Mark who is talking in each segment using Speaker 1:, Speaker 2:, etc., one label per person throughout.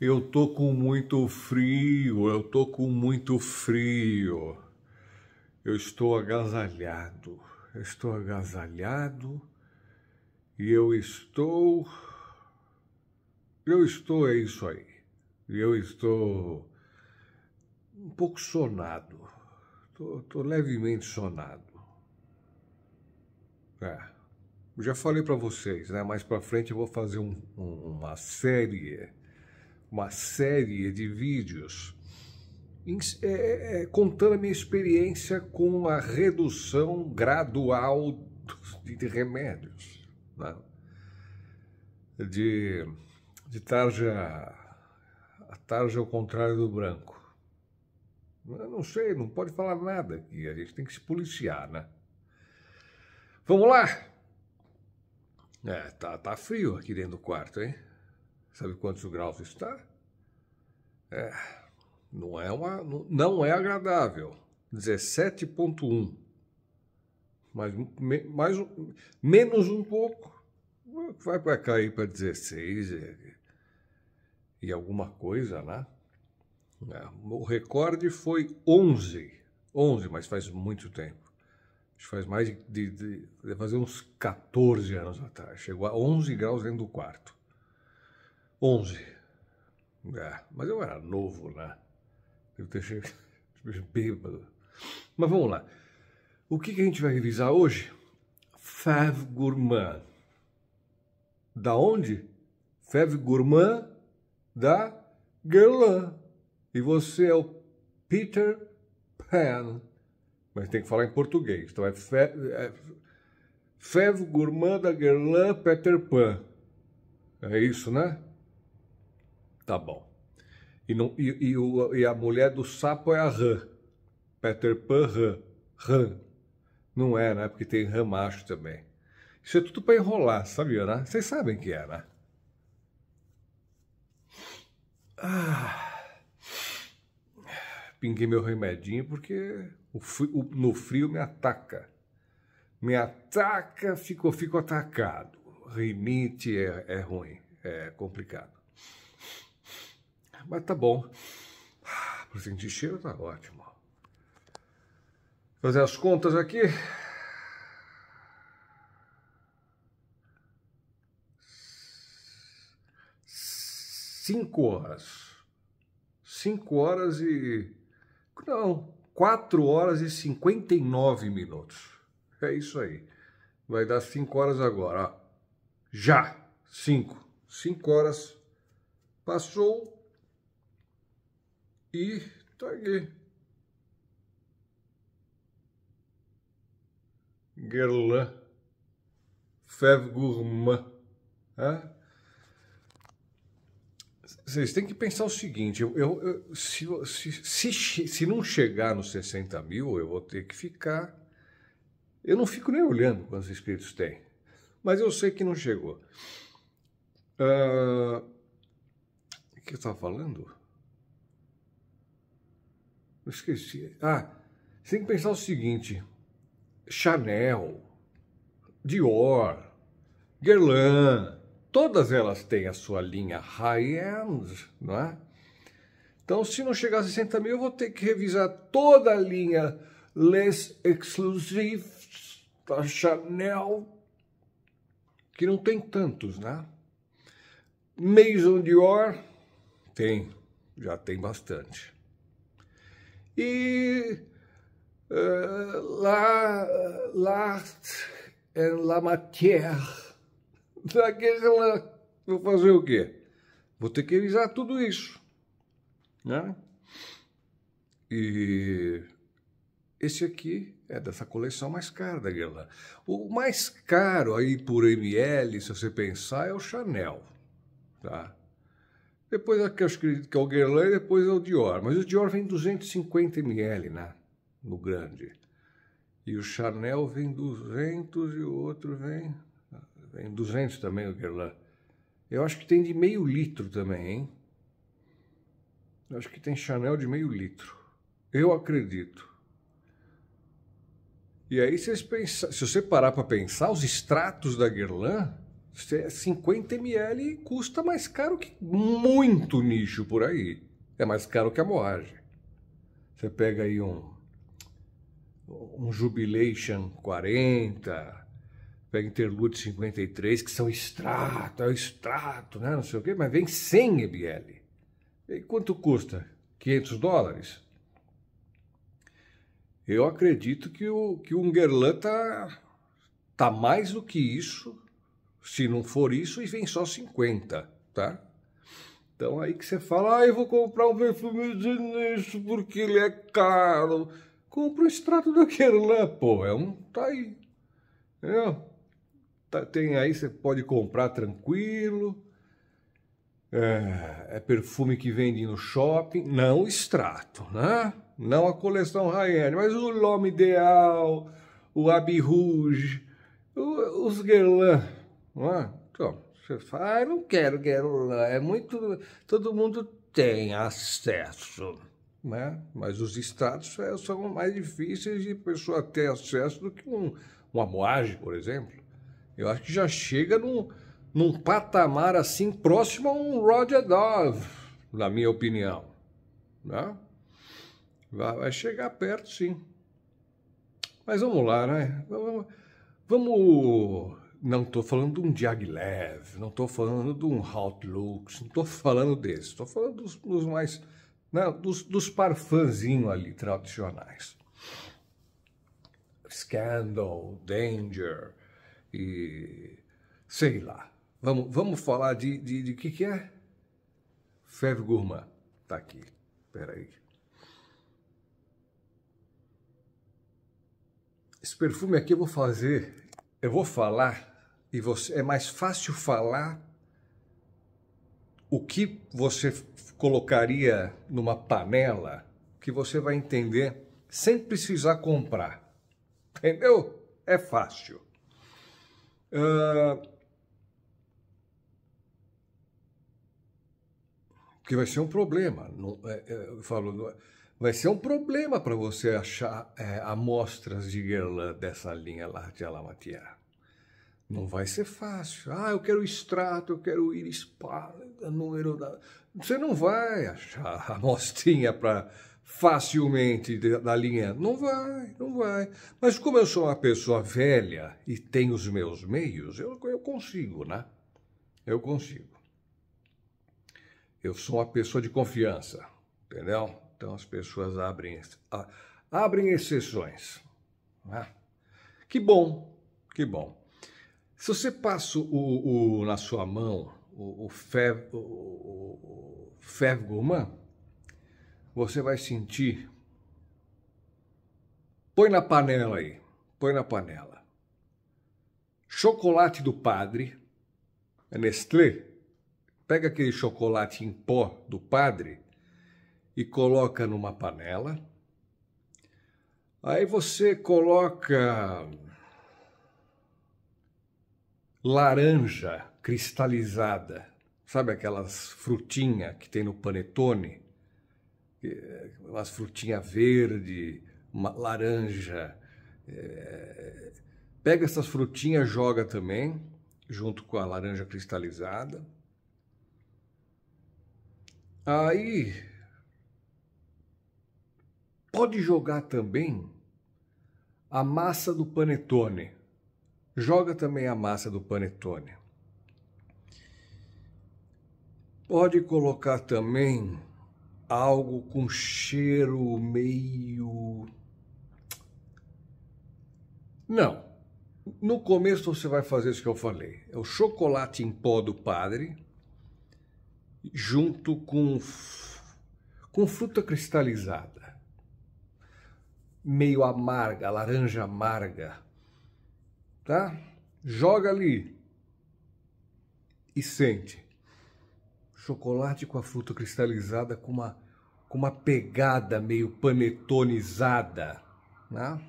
Speaker 1: Eu tô com muito frio, eu tô com muito frio. Eu estou agasalhado, eu estou agasalhado e eu estou. Eu estou, é isso aí. Eu estou um pouco sonado, tô, tô levemente sonado. É. Já falei para vocês, né? Mais para frente eu vou fazer um, um, uma série uma série de vídeos é, é, contando a minha experiência com a redução gradual de, de remédios, né? de, de tarja, a tarja ao contrário do branco. Eu não sei, não pode falar nada aqui, a gente tem que se policiar, né? Vamos lá! É, tá, tá frio aqui dentro do quarto, hein? Sabe quantos graus está? É, não é, uma, não é agradável. 17,1. Mas mais, menos um pouco, vai para cair para 16 e, e, alguma coisa, né? É, o recorde foi 11. 11, mas faz muito tempo. faz mais de, de, de fazer uns 14 anos atrás. Chegou a 11 graus dentro do quarto. 11. É, ah, mas eu era novo, né? Eu deixei bêbado. Mas vamos lá. O que, que a gente vai revisar hoje? Fev Gourmand. Da onde? Fev Gourmand da Guerlain. E você é o Peter Pan. Mas tem que falar em português. Então é, é Fev é Gourmand da Guerlain Peter Pan. É isso, né? Tá bom. E, não, e, e, o, e a mulher do sapo é a rã. Peter Pan, rã. Rã. Não é, né? Porque tem rã macho também. Isso é tudo para enrolar, sabia, né? Vocês sabem que é, né? Ah, pinguei meu remedinho porque o frio, o, no frio me ataca. Me ataca, fico, fico atacado. Rinite é, é ruim, é complicado. Mas tá bom. Ah, por sentir cheiro tá ótimo. Fazer as contas aqui. Cinco horas. Cinco horas e. Não, quatro horas e cinquenta e nove minutos. É isso aí. Vai dar cinco horas agora. Ó. Já! Cinco. Cinco horas. Passou e taguei. Guerlain, Fève Gourmand. Né? Vocês têm que pensar o seguinte: eu, eu se, se, se, se, não chegar nos 60 mil, eu vou ter que ficar. Eu não fico nem olhando quantos inscritos tem, mas eu sei que não chegou. O uh, que eu estava falando? Eu esqueci. Ah, você tem que pensar o seguinte: Chanel, Dior, Guerlain, todas elas têm a sua linha high-end, não é? Então, se não chegar a 60 mil, eu vou ter que revisar toda a linha Les Exclusives da Chanel, que não tem tantos, né? Maison Dior tem, já tem bastante e uh, lá, l'art en la matière. Da guerra Vou fazer o quê? Vou ter que avisar tudo isso. Né? E esse aqui é dessa coleção mais cara da Guerlain. O mais caro aí por ML, se você pensar, é o Chanel. Tá? Depois é que é o Guerlain, depois é o Dior. Mas o Dior vem 250 ml né? no grande. E o Chanel vem 200 e o outro vem, vem 200 também, o Guerlain. Eu acho que tem de meio litro também, hein? Eu acho que tem Chanel de meio litro. Eu acredito. E aí, se você parar para pensar, os extratos da Guerlain 50 ml custa mais caro que muito nicho por aí. É mais caro que a moagem. Você pega aí um, um Jubilation 40, pega Interlude 53, que são extrato, é o extrato, né? não sei o quê, mas vem 100 ml. E quanto custa? 500 dólares? Eu acredito que o, que o Ungerlan tá, tá mais do que isso se não for isso, e vem só 50, tá? Então aí que você fala, ah, eu vou comprar um perfume de nicho porque ele é caro. Compra o um extrato da Kerlan, pô, é um, tá aí. É, tá, tem aí, você pode comprar tranquilo. É, é, perfume que vende no shopping, não extrato, né? Não a coleção Rayane, mas o L'Homme Ideal, o Abi Rouge, os Guerlain então, você fala, ah, não quero, quero lá. É muito. Todo mundo tem acesso. Né? Mas os estratos é, são mais difíceis de pessoa ter acesso do que um, uma moagem, por exemplo. Eu acho que já chega num, num patamar assim próximo a um Roger Dove, na minha opinião. Né? Vai, vai chegar perto, sim. Mas vamos lá, né? Vamos, vamos não estou falando de um Diaghilev, não estou falando de um Houtlux, não estou falando desse, estou falando dos, dos mais. Né, dos, dos parfanzinhos ali tradicionais. Scandal, Danger e. sei lá. Vamos, vamos falar de. de, de que, que é? Fev Gourmand. Tá aqui. Peraí. Esse perfume aqui eu vou fazer. Eu vou falar e você, é mais fácil falar o que você colocaria numa panela que você vai entender sem precisar comprar. Entendeu? É fácil. Uh... Que vai ser um problema. Não, é, é eu falo, não, é, vai ser um problema para você achar é, amostras de Guerlain dessa linha lá de Alamatia. Não vai ser fácil. Ah, eu quero extrato, eu quero ir espada, número da... Você não vai achar a mostrinha para facilmente da linha. Não vai, não vai. Mas como eu sou uma pessoa velha e tenho os meus meios, eu, eu consigo, né? Eu consigo. Eu sou uma pessoa de confiança, entendeu? Então as pessoas abrem, abrem exceções. Né? Que bom, que bom. Se você passa o, o na sua mão o, o, o, o, o ferro gourmand, você vai sentir. Põe na panela aí, põe na panela. Chocolate do padre, é Nestlé. Pega aquele chocolate em pó do padre e coloca numa panela. Aí você coloca laranja cristalizada. Sabe aquelas frutinhas que tem no panetone? Umas frutinhas verde, laranja. É... Pega essas frutinhas, joga também, junto com a laranja cristalizada. Aí pode jogar também a massa do panetone Joga também a massa do panetone. Pode colocar também algo com cheiro meio. Não. No começo você vai fazer isso que eu falei. É o chocolate em pó do padre junto com com fruta cristalizada. Meio amarga, laranja amarga, tá? Joga ali e sente. Chocolate com a fruta cristalizada com uma, com uma pegada meio panetonizada, né?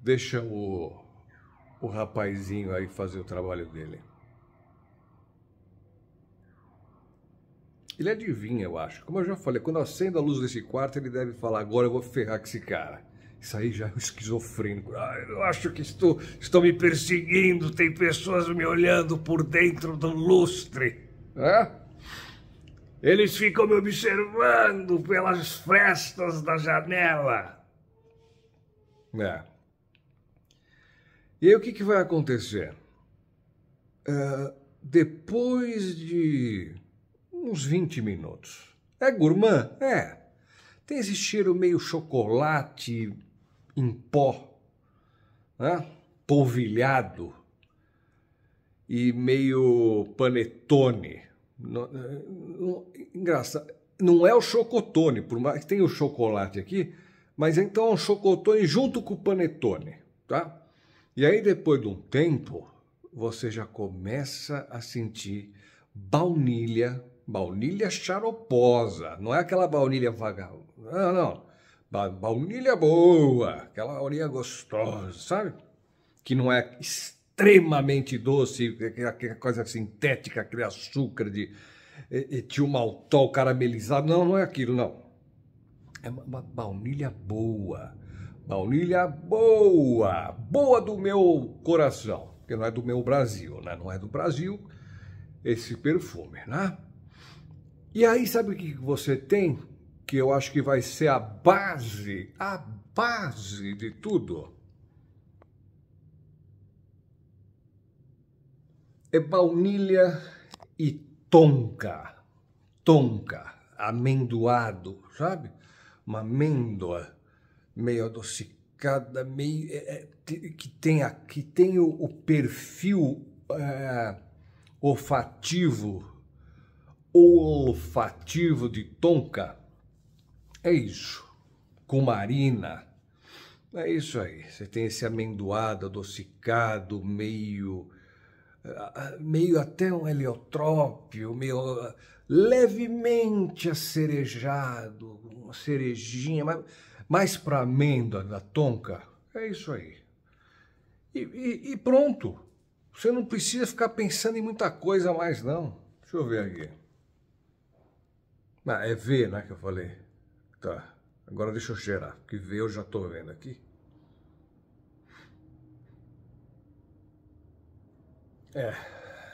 Speaker 1: Deixa o, o rapazinho aí fazer o trabalho dele. Ele adivinha, eu acho. Como eu já falei, quando acendo a luz desse quarto, ele deve falar: agora eu vou ferrar com esse cara. Isso aí já é um esquizofrênico. Ah, eu acho que estou, estou me perseguindo, tem pessoas me olhando por dentro do lustre. Hã? Eles ficam me observando pelas frestas da janela. É. E aí, o que, que vai acontecer? Uh, depois de uns 20 minutos. É gourmand? É. Tem esse cheiro meio chocolate, em pó, né? polvilhado e meio panetone. Eh, Engraçado, não é o chocotone, por mais que tenha o chocolate aqui, mas então é um chocotone junto com o panetone, tá? E aí depois de um tempo, você já começa a sentir baunilha, baunilha charoposa, não é aquela baunilha vagabunda, não, não baunilha boa, aquela orinha gostosa, sabe? Que não é extremamente doce, aquela é coisa sintética, aquele açúcar de etilmaltol caramelizado. Não, não é aquilo, não. É uma baunilha boa. Baunilha boa, boa do meu coração, porque não é do meu Brasil, né? Não é do Brasil esse perfume, né? E aí sabe o que você tem? que eu acho que vai ser a base, a base de tudo. É baunilha e tonka, tonka, amendoado, sabe? Uma amêndoa meio adocicada, meio é, é que tem que tem o, o perfil é, olfativo olfativo de tonka é isso. cumarina. É isso aí. Você tem esse amendoado, adocicado, meio. Ah, ah, meio até um heliotrópio, meio ah, levemente acerejado, uma cerejinha, mas mais para amêndoa da tonca. É isso aí. E, e, e, pronto. Você não precisa ficar pensando em muita coisa mais, não. Deixa eu ver aqui. Ah, é V, né, que eu falei. Tá, agora deixa eu cheirar, porque ver eu já tô vendo aqui. É,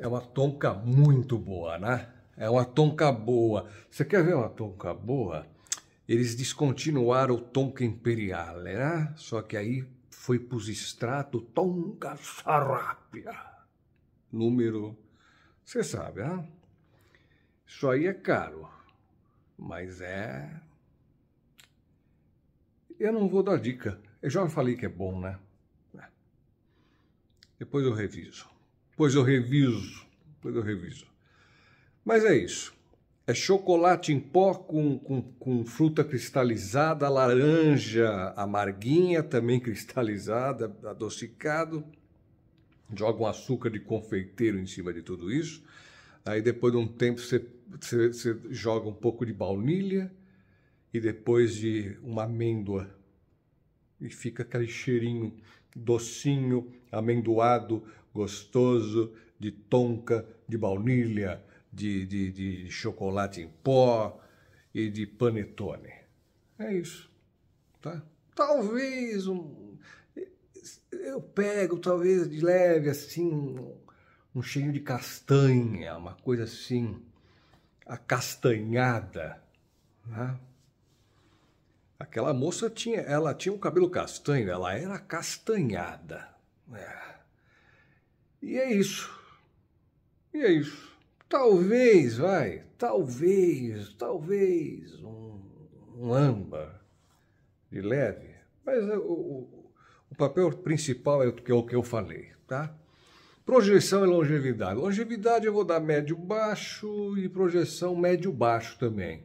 Speaker 1: é uma tonca muito boa, né? É uma tonca boa. Você quer ver uma tonca boa? Eles descontinuaram o tonka imperiale, né? Só que aí foi por os extratos tonka sarapia. Número... Você sabe, né? Isso aí é caro, mas é eu não vou dar dica. Eu já falei que é bom, né? É. Depois eu reviso. Depois eu reviso. Depois eu reviso. Mas é isso. É chocolate em pó com, com, com fruta cristalizada, laranja amarguinha, também cristalizada, adocicado. Joga um açúcar de confeiteiro em cima de tudo isso. Aí depois de um tempo você, você, você joga um pouco de baunilha e depois de uma amêndoa. E fica aquele cheirinho docinho, amendoado, gostoso, de tonka, de baunilha, de, de, de chocolate em pó e de panetone. É isso, tá? Talvez um... Eu pego, talvez, de leve, assim, um, um cheirinho de castanha, uma coisa assim, acastanhada, né? Aquela moça tinha, ela tinha um cabelo castanho, ela era castanhada. É. E é isso. E é isso. Talvez, vai, talvez, talvez um, um âmbar de leve. Mas é, o, o, o papel principal é o, que, é o que eu falei, tá? Projeção e longevidade. Longevidade eu vou dar médio-baixo e projeção médio-baixo também.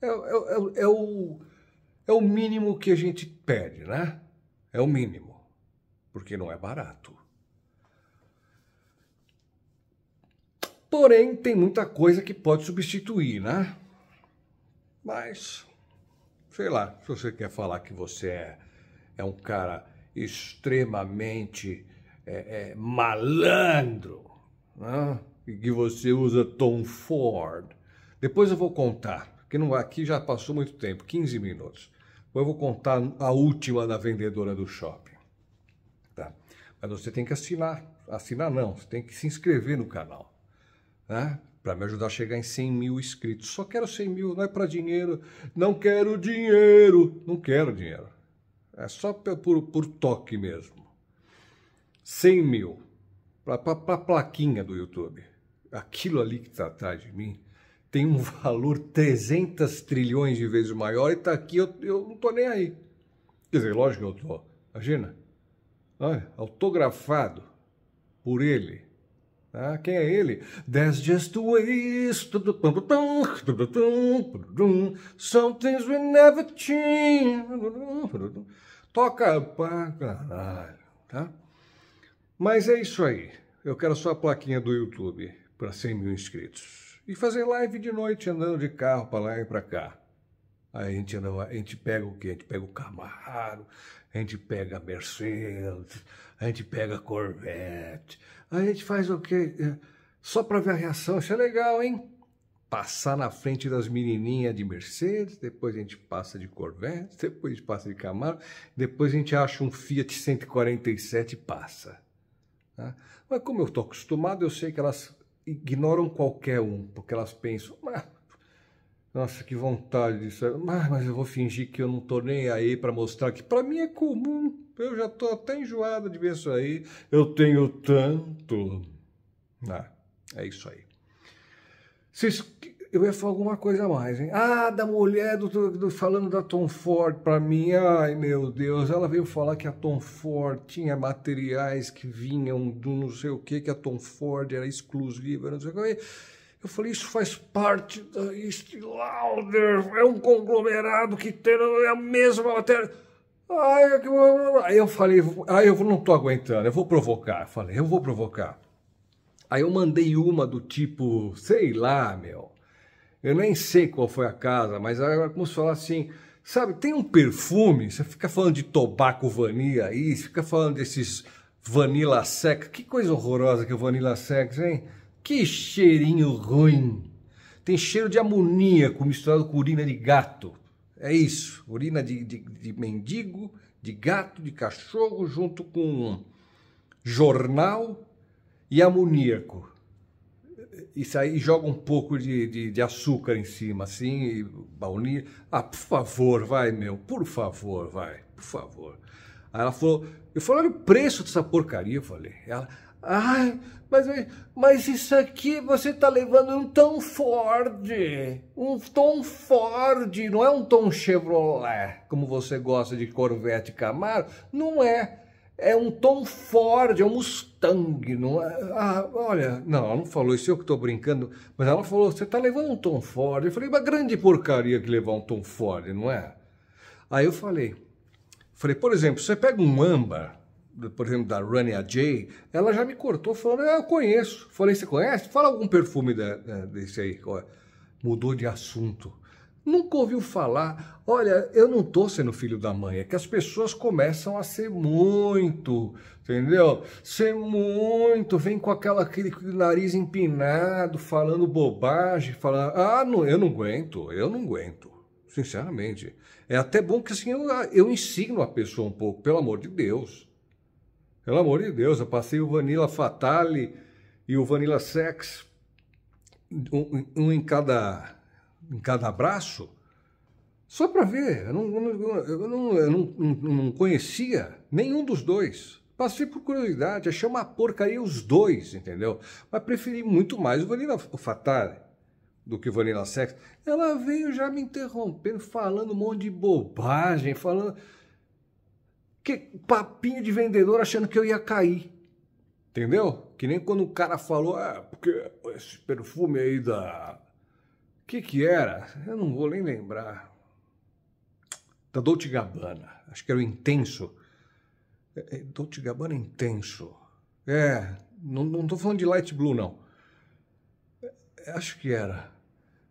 Speaker 1: é, é, é, é o é o mínimo que a gente pede, né? É o mínimo, porque não é barato. Porém, tem muita coisa que pode substituir, né? Mas, sei lá, se você quer falar que você é, é um cara extremamente é, é, malandro, né? e que você usa Tom Ford. Depois eu vou contar, porque não, aqui já passou muito tempo 15 minutos. Ou eu vou contar a última da vendedora do shopping. Tá? Mas você tem que assinar. Assinar não, você tem que se inscrever no canal. Né? Para me ajudar a chegar em 100 mil inscritos. Só quero 100 mil, não é para dinheiro. Não quero dinheiro. Não quero dinheiro. É só por, por toque mesmo. 100 mil. Para a plaquinha do YouTube. Aquilo ali que está atrás de mim tem um valor 300 trilhões de vezes maior e está aqui, eu, eu não estou nem aí. Quer dizer, lógico que eu estou. Imagina. Olha, autografado por ele. Ah, quem é ele? That's just the way Some things we never change. Toca pra caralho, tá? Mas é isso aí. Eu quero só a plaquinha do YouTube para 100 mil inscritos e fazer live de noite andando de carro para lá e para cá. Aí a gente, não, a gente pega o quê? A gente pega o Camaro, a gente pega a Mercedes, a gente pega a Corvette. a gente faz o quê? É, só para ver a reação, isso é legal, hein? Passar na frente das menininhas de Mercedes, depois a gente passa de Corvette, depois a gente passa de Camaro, depois a gente acha um Fiat 147 e passa. Tá? Mas como eu estou acostumado, eu sei que elas ignoram qualquer um, porque elas pensam, nossa, que vontade disso, mas mas eu vou fingir que eu não tô nem aí para mostrar que para mim é comum, eu já tô até enjoada de ver isso aí, eu tenho tanto. Ah, é isso aí. Vocês eu ia falar alguma coisa a mais, hein? Ah, da mulher do, do falando da Tom Ford para mim, ai meu Deus, ela veio falar que a Tom Ford tinha materiais que vinham do não sei o que, que a Tom Ford era exclusiva, não sei o que. Eu falei, isso faz parte da East Lauder, é um conglomerado que tem é a mesma matéria. É aí eu falei, aí eu não tô aguentando, eu vou provocar. Eu falei, eu vou provocar. Aí eu mandei uma do tipo, sei lá, meu eu nem sei qual foi a casa, mas era como se falasse assim, sabe, tem um perfume, você fica falando de tobaco vanilla aí, você fica falando desses vanilla sex, que coisa horrorosa que é o vanilla sex, hein? Que cheirinho ruim. Tem cheiro de amoníaco misturado com urina de gato. É isso, urina de, de, de mendigo, de gato, de cachorro, junto com jornal e amoníaco isso aí joga um pouco de, de, de açúcar em cima, assim, baunilha. Ah, por favor, vai, meu, por favor, vai, por favor. Aí ela falou, eu falei, olha o preço dessa porcaria, eu falei. Ela, ai, mas, mas isso aqui você tá levando um Tom Ford, um Tom Ford, não é um Tom Chevrolet, como você gosta de Corvette Camaro, não é é um Tom Ford, é um Mustang, não é? Ah, olha, não, ela não falou isso, eu que estou brincando, mas ela falou, você está levando um Tom Ford. Eu falei, uma grande porcaria que levar um Tom Ford, não é? Aí eu falei, falei, por exemplo, você pega um âmbar, por exemplo, da Runny J, ela já me cortou falando, ah, eu conheço. Falei, você conhece? Fala algum perfume da, desse aí. Mudou de assunto. Nunca ouviu falar, olha, eu não estou sendo filho da mãe, é que as pessoas começam a ser muito, entendeu? Ser muito, vem com aquela, aquele nariz empinado, falando bobagem, falando, ah, não, eu não aguento, eu não aguento, sinceramente. É até bom que assim eu, eu ensino a pessoa um pouco, pelo amor de Deus. Pelo amor de Deus, eu passei o Vanilla Fatale e o Vanilla Sex, um, um em cada em cada braço, só para ver. Eu, não, eu, não, eu não, não, conhecia nenhum dos dois. Passei por curiosidade, achei uma porcaria os dois, entendeu? Mas preferi muito mais o Vanilla o Fatale do que o Vanilla Sex. Ela veio já me interrompendo, falando um monte de bobagem, falando. Que papinho de vendedor achando que eu ia cair. Entendeu? Que nem quando o cara falou, ah, porque esse perfume aí da que que era? Eu não vou nem lembrar. Da Dolce Gabbana, acho que era o Intenso. É, é, Dolce Gabbana é Intenso. É, não, não tô falando de Light Blue, não. É, acho que era.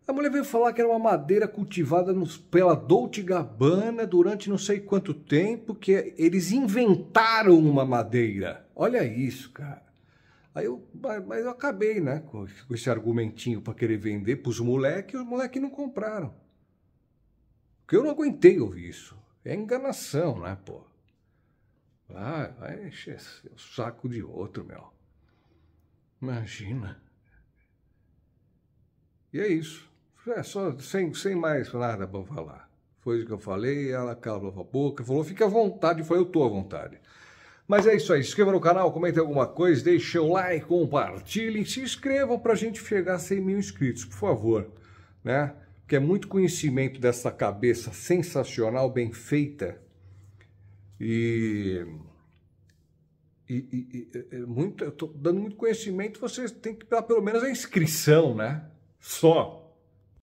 Speaker 1: A mulher veio falar que era uma madeira cultivada nos, pela Dolce Gabbana durante não sei quanto tempo, que eles inventaram uma madeira. Olha isso, cara. Aí eu, mas eu acabei, né, com esse argumentinho para querer vender para os moleques, e os moleques não compraram. Porque eu não aguentei ouvir isso. É enganação, né, pô? Ah, vai encher o saco de outro, meu. Imagina. E é isso. É só sem, sem mais nada para falar. Foi o que eu falei, ela calou a boca, falou, fica à vontade. foi eu tô à vontade. Mas é isso aí. Se inscreva no canal, comente alguma coisa, deixe o like, compartilhe, se inscreva para a gente chegar a 100 mil inscritos, por favor. Né? Porque é muito conhecimento dessa cabeça sensacional, bem feita. E. E, e, e é, é muito, eu estou dando muito conhecimento, vocês têm que dar pelo menos a inscrição, né? Só.